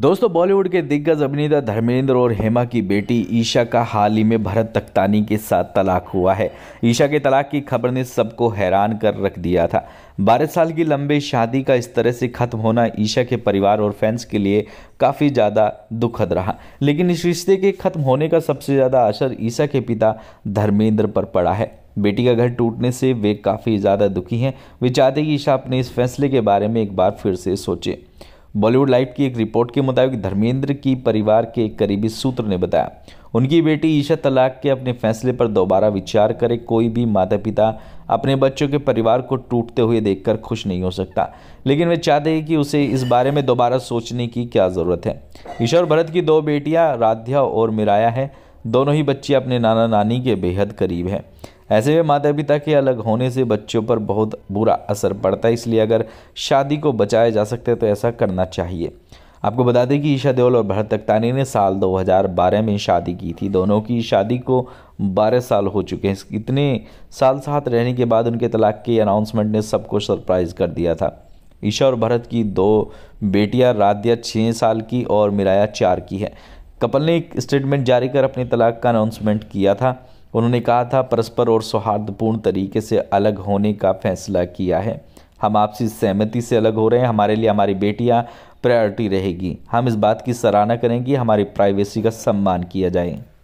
दोस्तों बॉलीवुड के दिग्गज अभिनेता धर्मेंद्र और हेमा की बेटी ईशा का हाल ही में भरत तख्तानी के साथ तलाक हुआ है ईशा के तलाक की खबर ने सबको हैरान कर रख दिया था बारह साल की लंबी शादी का इस तरह से खत्म होना ईशा के परिवार और फैंस के लिए काफ़ी ज़्यादा दुखद रहा लेकिन इस रिश्ते के खत्म होने का सबसे ज़्यादा असर ईशा के पिता धर्मेंद्र पर पड़ा है बेटी का घर टूटने से वे काफ़ी ज़्यादा दुखी हैं वे चाहते कि ईशा अपने इस फैसले के बारे में एक बार फिर से सोचें बॉलीवुड लाइफ की एक रिपोर्ट के मुताबिक धर्मेंद्र की परिवार के एक करीबी सूत्र ने बताया उनकी बेटी ईशा तलाक के अपने फैसले पर दोबारा विचार करे कोई भी माता पिता अपने बच्चों के परिवार को टूटते हुए देखकर खुश नहीं हो सकता लेकिन वे चाहते हैं कि उसे इस बारे में दोबारा सोचने की क्या ज़रूरत है ईशा और भरत की दो बेटियां राध्या और मिराया है दोनों ही बच्चे अपने नाना नानी के बेहद करीब हैं ऐसे में माता पिता के अलग होने से बच्चों पर बहुत बुरा असर पड़ता है इसलिए अगर शादी को बचाया जा सकता है तो ऐसा करना चाहिए आपको बता दें कि ईशा देओल और भरत तख्तानी ने साल 2012 में शादी की थी दोनों की शादी को 12 साल हो चुके हैं इतने साल साथ रहने के बाद उनके तलाक के अनाउंसमेंट ने सबको सरप्राइज़ कर दिया था ईशा और भरत की दो बेटियां राध्या छः साल की और मिराया चार की है कपल ने एक स्टेटमेंट जारी कर अपनी तलाक का अनाउंसमेंट किया था उन्होंने कहा था परस्पर और सौहार्दपूर्ण तरीके से अलग होने का फैसला किया है हम आपसी सहमति से अलग हो रहे हैं हमारे लिए हमारी बेटियां प्रायोरिटी रहेगी हम इस बात की सराहना करेंगे हमारी प्राइवेसी का सम्मान किया जाए